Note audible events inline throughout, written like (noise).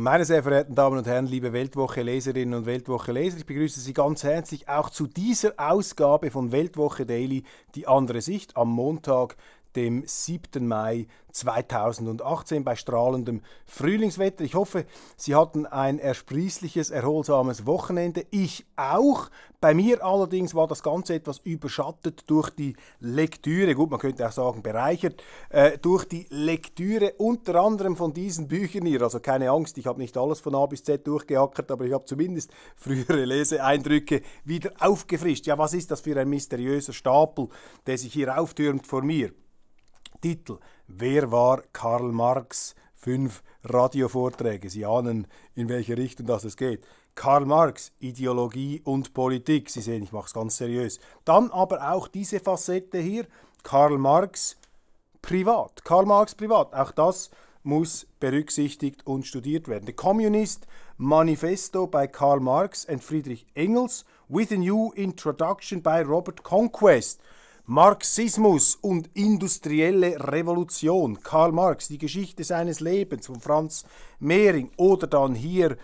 Meine sehr verehrten Damen und Herren, liebe Weltwoche-Leserinnen und Weltwoche-Leser, ich begrüße Sie ganz herzlich auch zu dieser Ausgabe von Weltwoche Daily, die andere Sicht, am Montag, dem 7. Mai 2018 bei strahlendem Frühlingswetter. Ich hoffe, Sie hatten ein ersprießliches, erholsames Wochenende. Ich auch. Bei mir allerdings war das Ganze etwas überschattet durch die Lektüre. Gut, man könnte auch sagen bereichert äh, durch die Lektüre unter anderem von diesen Büchern hier. Also keine Angst, ich habe nicht alles von A bis Z durchgeackert, aber ich habe zumindest frühere Leseeindrücke wieder aufgefrischt. Ja, was ist das für ein mysteriöser Stapel, der sich hier auftürmt vor mir? Titel Wer war Karl Marx? Fünf Radiovorträge. Sie ahnen, in welche Richtung das es geht. Karl Marx, Ideologie und Politik. Sie sehen, ich mache es ganz seriös. Dann aber auch diese Facette hier, Karl Marx privat. Karl Marx privat, auch das muss berücksichtigt und studiert werden. The Communist Manifesto by Karl Marx and Friedrich Engels with a new introduction by Robert Conquest. Marxismus und industrielle Revolution, Karl Marx, die Geschichte seines Lebens von Franz Mehring oder dann hier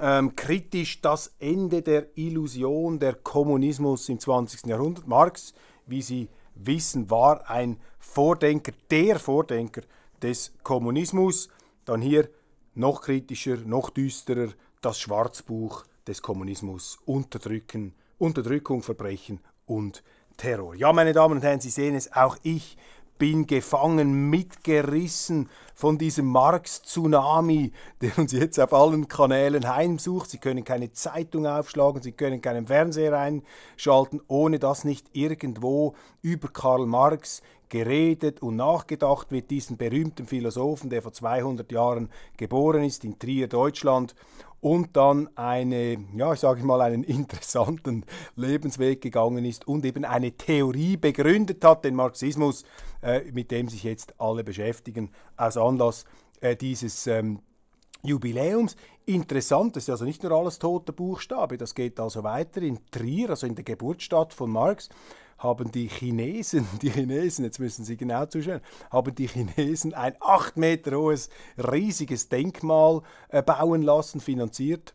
ähm, kritisch das Ende der Illusion der Kommunismus im 20. Jahrhundert. Marx, wie Sie wissen, war ein Vordenker, der Vordenker des Kommunismus. Dann hier noch kritischer, noch düsterer, das Schwarzbuch des Kommunismus, Unterdrücken, Unterdrückung, Verbrechen und Terror. Ja, meine Damen und Herren, Sie sehen es, auch ich bin gefangen, mitgerissen von diesem Marx-Tsunami, der uns jetzt auf allen Kanälen heimsucht. Sie können keine Zeitung aufschlagen, Sie können keinen Fernseher einschalten, ohne dass nicht irgendwo über Karl Marx geredet und nachgedacht wird, diesen berühmten Philosophen, der vor 200 Jahren geboren ist in Trier, Deutschland, und dann eine, ja, ich sage mal, einen interessanten Lebensweg gegangen ist und eben eine Theorie begründet hat, den Marxismus, äh, mit dem sich jetzt alle beschäftigen, aus Anlass äh, dieses ähm, Jubiläums. Interessant, das ist also nicht nur alles tote Buchstabe, das geht also weiter. In Trier, also in der Geburtsstadt von Marx, haben die Chinesen, (laughs) die Chinesen, jetzt müssen Sie genau zuschauen, haben die Chinesen ein acht Meter hohes, riesiges Denkmal äh, bauen lassen, finanziert.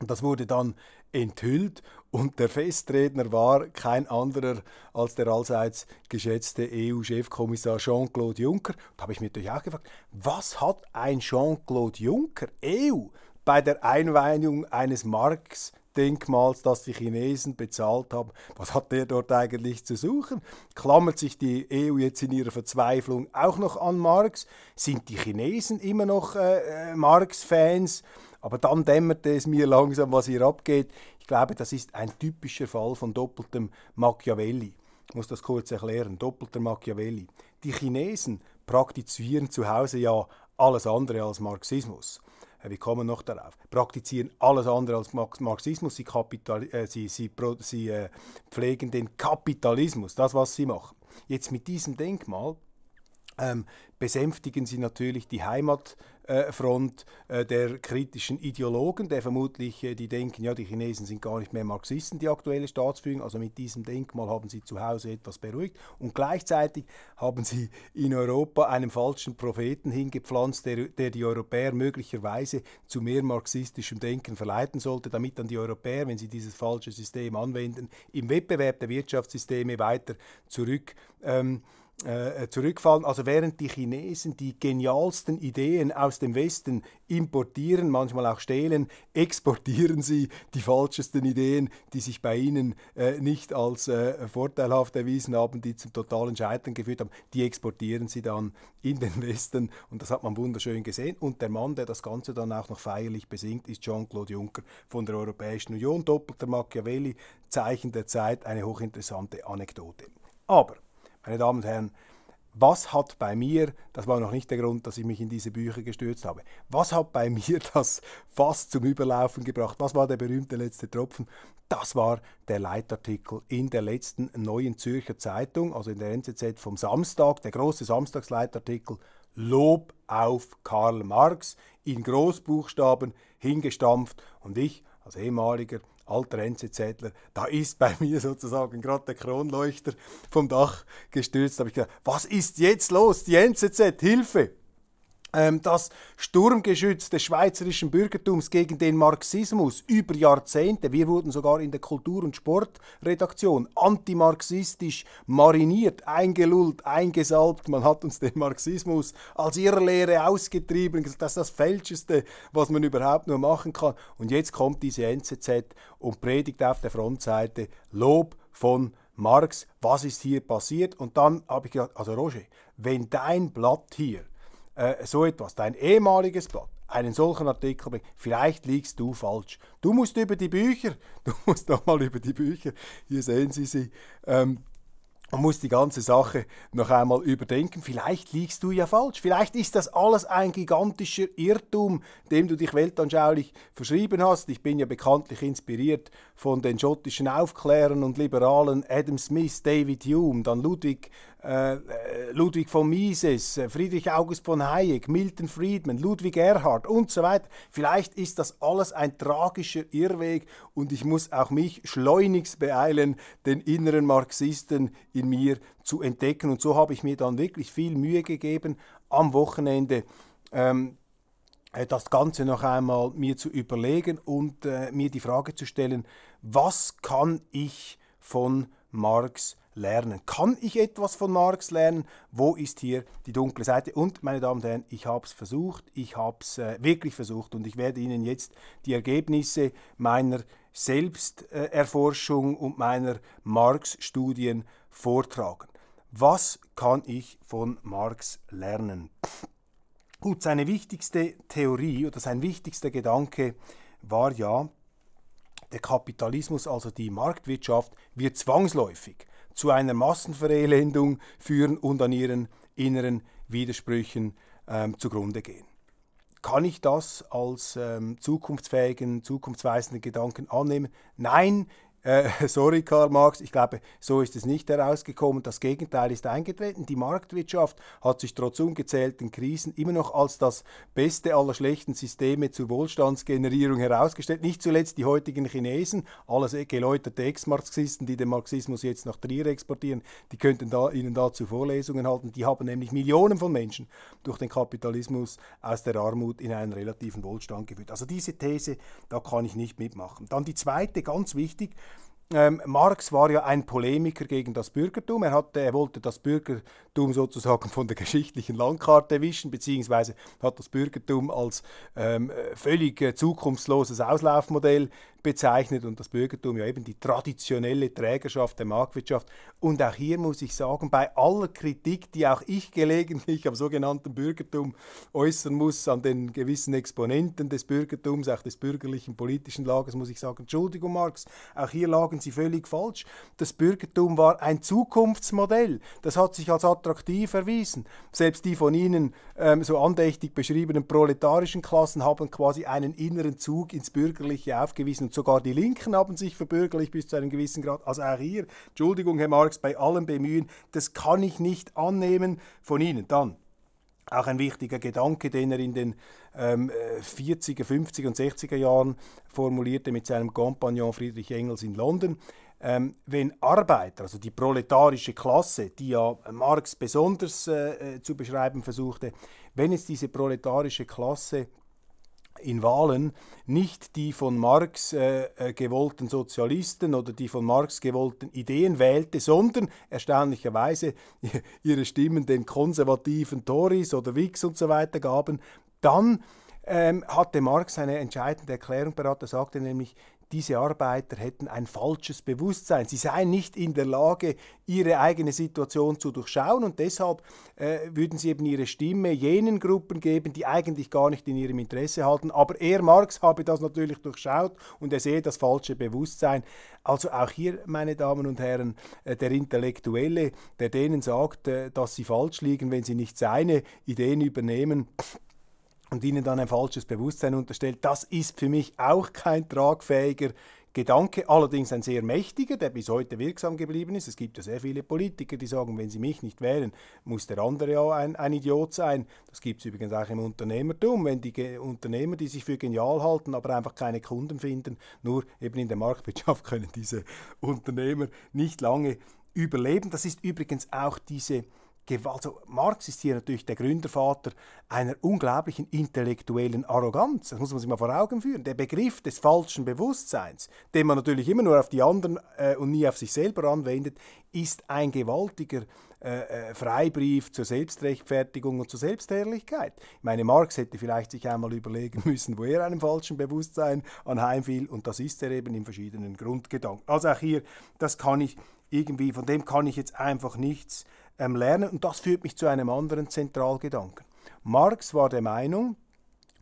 Das wurde dann enthüllt und der Festredner war kein anderer als der allseits geschätzte EU-Chefkommissar Jean-Claude Juncker. Da habe ich mich natürlich auch gefragt, was hat ein Jean-Claude Juncker, EU, bei der Einweihung eines marx Denkmals, das die Chinesen bezahlt haben. Was hat der dort eigentlich zu suchen? Klammert sich die EU jetzt in ihrer Verzweiflung auch noch an Marx? Sind die Chinesen immer noch äh, äh Marx-Fans? Aber dann dämmerte es mir langsam, was hier abgeht glaube, das ist ein typischer Fall von doppeltem Machiavelli. Ich muss das kurz erklären. Doppelter Machiavelli. Die Chinesen praktizieren zu Hause ja alles andere als Marxismus. Äh, wir kommen noch darauf. Praktizieren alles andere als Marxismus. Sie, Kapital äh, sie, sie, sie äh, pflegen den Kapitalismus, das, was sie machen. Jetzt mit diesem Denkmal ähm, besänftigen sie natürlich die Heimat, Front äh, der kritischen Ideologen, der vermutlich äh, die denken, ja, die Chinesen sind gar nicht mehr Marxisten, die aktuelle Staatsführung, also mit diesem Denkmal haben sie zu Hause etwas beruhigt und gleichzeitig haben sie in Europa einen falschen Propheten hingepflanzt, der, der die Europäer möglicherweise zu mehr marxistischem Denken verleiten sollte, damit dann die Europäer, wenn sie dieses falsche System anwenden, im Wettbewerb der Wirtschaftssysteme weiter zurück ähm, äh, zurückfallen. Also während die Chinesen die genialsten Ideen aus dem Westen importieren, manchmal auch stehlen, (laughs) exportieren sie die falschesten Ideen, die sich bei ihnen äh, nicht als äh, vorteilhaft erwiesen haben, die zum totalen Scheitern geführt haben, die exportieren sie dann in den (laughs) Westen und das hat man wunderschön gesehen. Und der Mann, der das Ganze dann auch noch feierlich besingt, ist Jean-Claude Juncker von der Europäischen Union, doppelter Machiavelli, Zeichen der Zeit, eine hochinteressante Anekdote. Aber meine Damen und Herren, was hat bei mir, das war noch nicht der Grund, dass ich mich in diese Bücher gestürzt habe, was hat bei mir (laughs) das fast zum Überlaufen gebracht? Was war der berühmte letzte Tropfen? Das war der Leitartikel in der letzten Neuen Zürcher Zeitung, also in der NZZ vom Samstag, der große Samstagsleitartikel Lob auf Karl Marx in Großbuchstaben hingestampft und ich als ehemaliger alter NZZler, da ist bei (laughs) mir sozusagen gerade der Kronleuchter vom Dach gestürzt. Da habe ich gedacht, was ist jetzt los? Die NZZ, Hilfe! Ähm, das Sturmgeschütz des schweizerischen Bürgertums gegen den Marxismus über Jahrzehnte, wir wurden sogar in der Kultur- und Sportredaktion antimarxistisch mariniert, eingelullt, eingesalbt, man hat uns den Marxismus als Irrlehre ausgetrieben, das ist das Fälscheste, was man überhaupt nur machen kann. Und jetzt kommt diese NZZ und predigt auf der Frontseite Lob von Marx, was ist hier passiert? Und dann habe ich gesagt, also Roger, wenn dein Blatt hier äh, so etwas, dein ehemaliges Blatt, einen solchen Artikel bringt, vielleicht liegst du falsch. Du musst über die Bücher, (laughs) du musst doch über die Bücher, hier sehen Sie sie, ähm, man muss die ganze Sache noch einmal überdenken. Vielleicht liegst du ja falsch. Vielleicht ist das alles ein gigantischer Irrtum, dem du dich weltanschaulich verschrieben hast. Ich bin ja bekanntlich inspiriert von den schottischen Aufklärern und Liberalen Adam Smith, David Hume, dann Ludwig äh, äh, Ludwig von Mises, äh, Friedrich August von Hayek, Milton Friedman, Ludwig Erhard und so weiter. Vielleicht ist das alles ein tragischer Irrweg und ich muss auch mich schleunigst beeilen, den inneren Marxisten in mir zu entdecken. Und so habe ich mir dann wirklich viel Mühe gegeben, am Wochenende ähm, das Ganze noch einmal mir zu überlegen und äh, mir die Frage zu stellen, was kann ich von Marx lernen. Kann ich etwas von Marx lernen? Wo ist hier die dunkle Seite? Und meine Damen und Herren, ich habe es versucht, ich habe es äh, wirklich versucht und ich werde Ihnen jetzt die Ergebnisse meiner Selbsterforschung und meiner Marx-Studien vortragen. Was kann ich von Marx lernen? Gut, seine wichtigste Theorie oder sein wichtigster Gedanke war ja, der Kapitalismus, also die Marktwirtschaft, wird zwangsläufig zu einer Massenverelendung führen und an ihren inneren Widersprüchen ähm, zugrunde gehen. Kann ich das als ähm, zukunftsfähigen, zukunftsweisenden Gedanken annehmen? Nein, äh, (laughs) sorry, Karl Marx, ich glaube, so ist es nicht herausgekommen. Das Gegenteil ist eingetreten. Die Marktwirtschaft hat sich trotz ungezählten Krisen immer noch als das beste aller schlechten Systeme zur Wohlstandsgenerierung herausgestellt. Nicht zuletzt die heutigen Chinesen, alles geläuterte Ex-Marxisten, die den Marxismus jetzt nach Trier exportieren, die könnten da, Ihnen dazu Vorlesungen halten. Die haben nämlich Millionen von Menschen durch den Kapitalismus aus der Armut in einen relativen Wohlstand geführt. Also diese These, da kann ich nicht mitmachen. Dann die zweite, ganz wichtig, ähm, Marx war ja ein Polemiker gegen das Bürgertum. Er, hatte, er wollte das Bürgertum sozusagen von der geschichtlichen Landkarte wischen, beziehungsweise hat das Bürgertum als ähm, völlig äh, zukunftsloses Auslaufmodell bezeichnet und das Bürgertum ja eben die traditionelle Trägerschaft der Marktwirtschaft. Und auch hier muss ich sagen, bei aller Kritik, die auch ich gelegentlich am sogenannten Bürgertum äußern muss, an den gewissen Exponenten des Bürgertums, auch des bürgerlichen politischen Lagers, muss ich sagen, Entschuldigung Marx, auch hier lagen Sie völlig falsch. Das Bürgertum war ein Zukunftsmodell. Das hat sich als attraktiv erwiesen. Selbst die von Ihnen ähm, so andächtig beschriebenen proletarischen Klassen haben quasi einen inneren Zug ins Bürgerliche aufgewiesen und sogar die Linken haben sich verbürgerlich bis zu einem gewissen Grad. Also auch hier, Entschuldigung, Herr Marx, bei allem Bemühen, das kann ich nicht annehmen von Ihnen. Dann auch ein wichtiger Gedanke, den er in den ähm, 40er, 50er und 60er Jahren formulierte mit seinem Kompagnon Friedrich Engels in London. Ähm, wenn Arbeiter, also die proletarische Klasse, die ja Marx besonders äh, äh zu beschreiben versuchte, wenn es diese proletarische Klasse in Wahlen nicht die von Marx äh, äh, gewollten Sozialisten oder die von Marx gewollten Ideen wählte, sondern erstaunlicherweise (laughs) ihre Stimmen den konservativen Tories oder Whigs und so weiter gaben, dann ähm, hatte Marx eine entscheidende Erklärung beraten. Er sagte nämlich, diese Arbeiter hätten ein falsches Bewusstsein. Sie seien nicht in der Lage, ihre eigene Situation zu durchschauen und deshalb äh, würden sie eben ihre Stimme jenen Gruppen geben, die eigentlich gar nicht in ihrem Interesse halten. Aber er, Marx, habe das natürlich durchschaut und er sehe das falsche Bewusstsein. Also auch hier, meine Damen und Herren, äh, der Intellektuelle, der denen sagt, äh, dass sie falsch liegen, wenn sie nicht seine Ideen übernehmen, und ihnen dann ein falsches Bewusstsein unterstellt. Das ist für mich auch kein tragfähiger Gedanke, allerdings ein sehr mächtiger, der bis heute wirksam geblieben ist. Es gibt ja sehr viele Politiker, die sagen, wenn sie mich nicht wählen, muss der andere ja ein, ein Idiot sein. Das gibt es übrigens auch im Unternehmertum, wenn die Ge Unternehmer, die sich für genial halten, aber einfach keine Kunden finden, nur eben in der Marktwirtschaft (laughs) können diese Unternehmer nicht lange überleben. Das ist übrigens auch diese also Marx ist hier natürlich der Gründervater einer unglaublichen intellektuellen Arroganz. Das muss man sich mal vor Augen führen. Der Begriff des falschen Bewusstseins, den man natürlich immer nur auf die anderen äh, und nie auf sich selber anwendet, ist ein gewaltiger äh, äh Freibrief zur Selbstrechtfertigung und zur Selbstherrlichkeit. Ich meine, Marx hätte vielleicht sich einmal überlegen müssen, wo er einem falschen Bewusstsein anheimfiel und das ist er eben in verschiedenen Grundgedanken. Also auch hier, das kann ich irgendwie, von dem kann ich jetzt einfach nichts ähm, lernen. Und das führt mich zu einem anderen Zentralgedanken. Marx war der Meinung,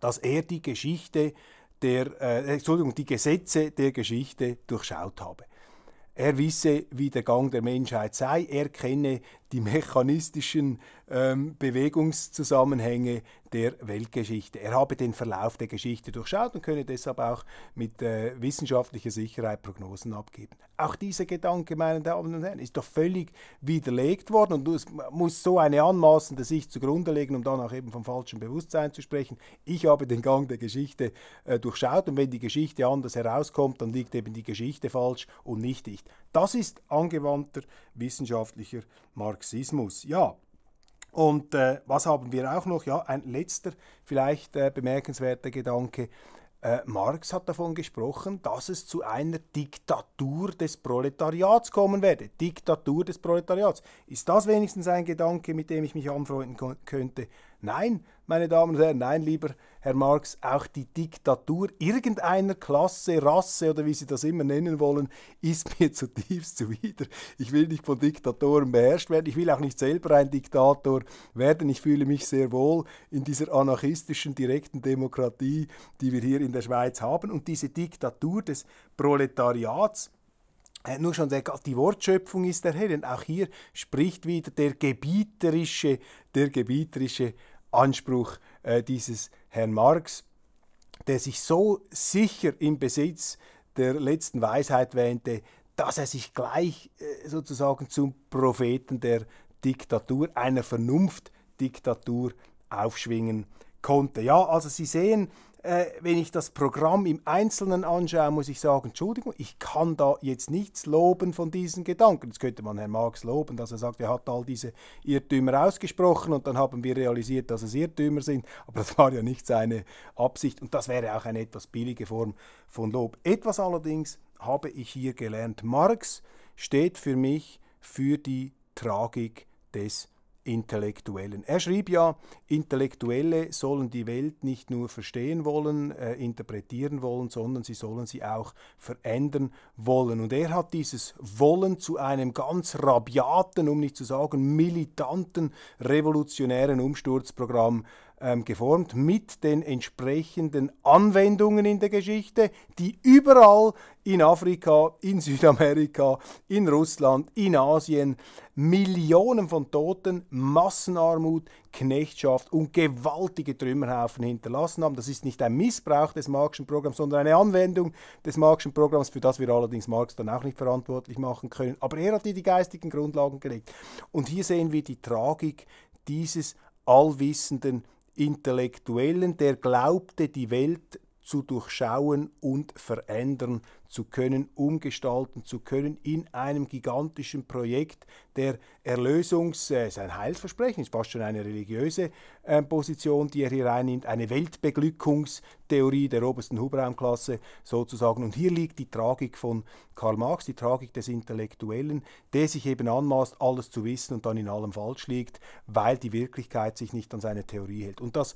dass er die Geschichte der, äh, Entschuldigung, die Gesetze der Geschichte durchschaut habe. Er wisse, wie der Gang der Menschheit sei, er kenne die mechanistischen ähm, Bewegungszusammenhänge der Weltgeschichte. Er habe den Verlauf der Geschichte durchschaut und könne deshalb auch mit äh, wissenschaftlicher Sicherheit Prognosen abgeben. Auch dieser Gedanke, meine Damen und Herren, ist doch völlig widerlegt worden und es muss so eine anmaßende Sicht zugrunde legen, um dann auch eben vom falschen Bewusstsein zu sprechen. Ich habe den Gang der Geschichte äh, durchschaut und wenn die Geschichte anders herauskommt, dann liegt eben die Geschichte falsch und nicht ich. Das ist angewandter wissenschaftlicher Marxismus. Ja, und äh, was haben wir auch noch? Ja, ein letzter, vielleicht äh, bemerkenswerter Gedanke. Äh, Marx hat davon gesprochen, dass es zu einer Diktatur des Proletariats kommen werde. Diktatur des Proletariats. Ist das wenigstens ein Gedanke, mit dem ich mich anfreunden könnte? Nein, meine Damen und Herren, nein, lieber Herr Marx, auch die Diktatur irgendeiner Klasse, Rasse oder wie Sie das immer nennen wollen, ist mir (laughs) zutiefst zuwider. Ich will nicht von Diktatoren beherrscht werden, ich will auch nicht selber ein Diktator werden. Ich fühle mich sehr wohl in dieser anarchistischen, direkten Demokratie, die wir hier in der Schweiz haben. Und diese Diktatur des Proletariats, äh, nur schon der, die Wortschöpfung ist erhellend. auch hier spricht wieder der gebieterische, der gebieterische Anspruch äh, dieses Herrn Marx, der sich so sicher im Besitz der letzten Weisheit wähnte, dass er sich gleich äh, sozusagen zum Propheten der Diktatur, einer Vernunftdiktatur aufschwingen konnte. Ja, also Sie sehen, äh, wenn ich das Programm im Einzelnen anschaue, muss ich sagen, Entschuldigung, ich kann da jetzt nichts loben von diesen Gedanken. Jetzt könnte man Herrn Marx loben, dass er sagt, er hat all diese Irrtümer ausgesprochen und dann haben wir realisiert, dass es Irrtümer sind, aber das war ja nicht seine Absicht und das wäre auch eine etwas billige Form von Lob. Etwas allerdings habe ich hier gelernt. Marx steht für mich für die Tragik des Intellektuellen. Er schrieb ja, Intellektuelle sollen die Welt nicht nur verstehen wollen, äh, interpretieren wollen, sondern sie sollen sie auch verändern wollen. Und er hat dieses Wollen zu einem ganz rabiaten, um nicht zu sagen militanten, revolutionären Umsturzprogramm ähm, geformt mit den entsprechenden Anwendungen in der Geschichte, die überall in Afrika, in Südamerika, in Russland, in Asien Millionen von Toten, Massenarmut, Knechtschaft und gewaltige Trümmerhaufen hinterlassen haben. Das ist nicht ein Missbrauch des Marxischen Programms, sondern eine Anwendung des Marxischen Programms, für das wir allerdings Marx dann auch nicht verantwortlich machen können. Aber er hat hier die geistigen Grundlagen gelegt. Und hier sehen wir die Tragik dieses allwissenden Intellektuellen, der glaubte, die Welt zu durchschauen und verändern zu können, umgestalten zu können in einem gigantischen Projekt der Erlösungs-, äh, sein Heilsversprechen, ist fast schon eine religiöse äh, Position, die er hier einnimmt, eine Weltbeglückungstheorie der obersten Hubraumklasse sozusagen. Und hier liegt die Tragik von Karl Marx, die Tragik des Intellektuellen, der sich eben anmaßt, alles zu wissen und dann in allem falsch liegt, weil die Wirklichkeit sich nicht an seine Theorie hält. Und das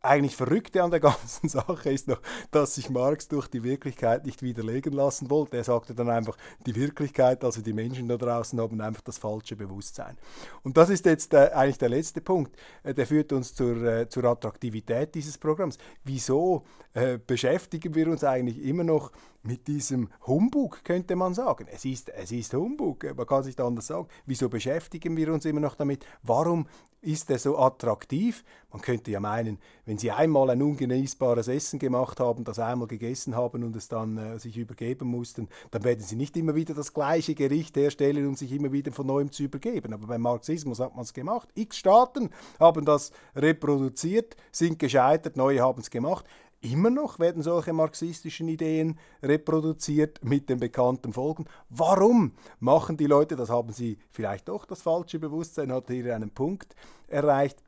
eigentlich Verrückte an der (laughs) ganzen Sache ist noch, dass sich Marx durch die Wirklichkeit nicht widerlegen lassen wollte. Er sagte dann einfach, die Wirklichkeit, also die Menschen da draußen haben einfach das falsche Bewusstsein. Und das ist jetzt äh, eigentlich der letzte Punkt. Äh, der führt uns zur, äh, zur Attraktivität dieses Programms. Wieso äh, beschäftigen wir uns eigentlich immer noch mit diesem Humbug, könnte man sagen? Es ist, es ist Humbug, äh, man kann es nicht anders sagen. Wieso beschäftigen wir uns immer noch damit? Warum ist er so attraktiv? Man könnte ja meinen, wenn Sie einmal ein ungenießbares Essen gemacht haben, das einmal gegessen haben und es dann äh, sich übergeben mussten, dann werden Sie nicht immer wieder das gleiche Gericht herstellen, um sich immer wieder von neuem zu übergeben. Aber beim Marxismus hat man es gemacht. X Staaten haben das reproduziert, sind gescheitert, neue haben es gemacht. Immer noch werden solche marxistischen Ideen reproduziert mit den bekannten Folgen. Warum machen die Leute, das haben sie vielleicht doch das falsche Bewusstsein, hat hier einen Punkt erreicht.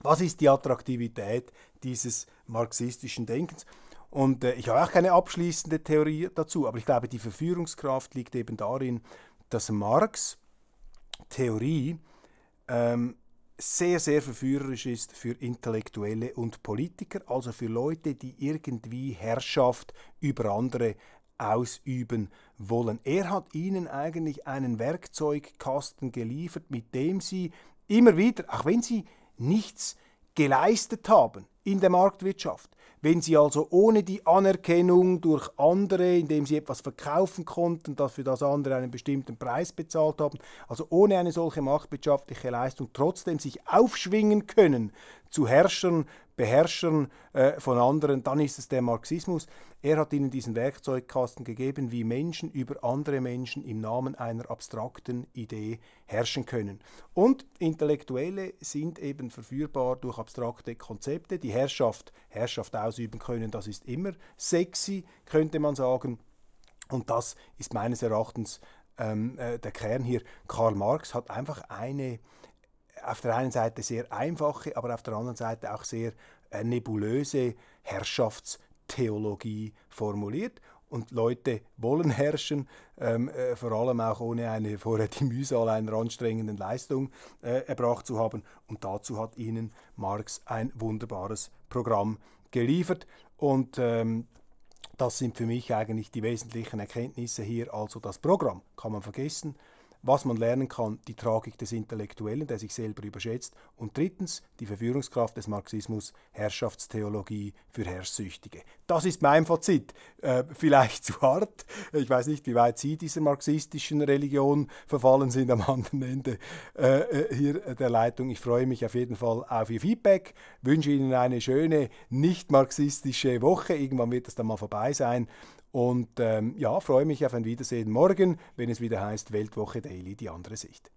Was ist die Attraktivität dieses marxistischen Denkens? Und äh, ich habe auch keine abschließende Theorie dazu, aber ich glaube, die Verführungskraft liegt eben darin, dass Marx Theorie ähm, sehr, sehr verführerisch ist für Intellektuelle und Politiker, also für Leute, die irgendwie Herrschaft über andere ausüben wollen. Er hat ihnen eigentlich einen Werkzeugkasten geliefert, mit dem sie immer wieder, auch wenn sie nichts geleistet haben, in der Marktwirtschaft. Wenn sie also ohne die Anerkennung durch andere, indem sie etwas verkaufen konnten, dass für das andere einen bestimmten Preis bezahlt haben, also ohne eine solche marktwirtschaftliche Leistung trotzdem sich aufschwingen können zu Herrschern, Beherrschern äh, von anderen, dann ist es der Marxismus. Er hat ihnen diesen Werkzeugkasten gegeben, wie Menschen über andere Menschen im Namen einer abstrakten Idee herrschen können. Und Intellektuelle sind eben verführbar durch abstrakte Konzepte, die Herrschaft, Herrschaft ausüben können. Das ist immer sexy, könnte man sagen. Und das ist meines Erachtens ähm, äh, der Kern hier. Karl Marx hat einfach eine auf der einen Seite sehr einfache, aber auf der anderen Seite auch sehr äh, nebulöse Herrschaftstheologie formuliert und Leute wollen herrschen, ähm, äh, vor allem auch ohne eine (laughs) vorher die Mühsal einer anstrengenden Leistung äh, erbracht zu haben. Und dazu hat ihnen Marx ein wunderbares Programm geliefert. Und ähm, das sind für mich eigentlich die wesentlichen Erkenntnisse hier. Also das Programm kann man vergessen, was man lernen kann, die Tragik des Intellektuellen, der sich selber überschätzt. Und drittens die Verführungskraft des Marxismus, Herrschaftstheologie für Herrschsüchtige. Das ist mein Fazit. Äh, vielleicht (laughs) zu hart. Ich weiß nicht, wie weit Sie dieser marxistischen Religion verfallen sind am anderen Ende äh, äh hier äh, der Leitung. Ich freue mich auf jeden Fall auf Ihr Feedback. Wünsche Ihnen eine schöne, nicht marxistische Woche. Irgendwann wird das dann mal vorbei sein. Und ähm, ja, freue mich auf ein Wiedersehen morgen, wenn es wieder heißt Weltwoche Daily, die andere Sicht.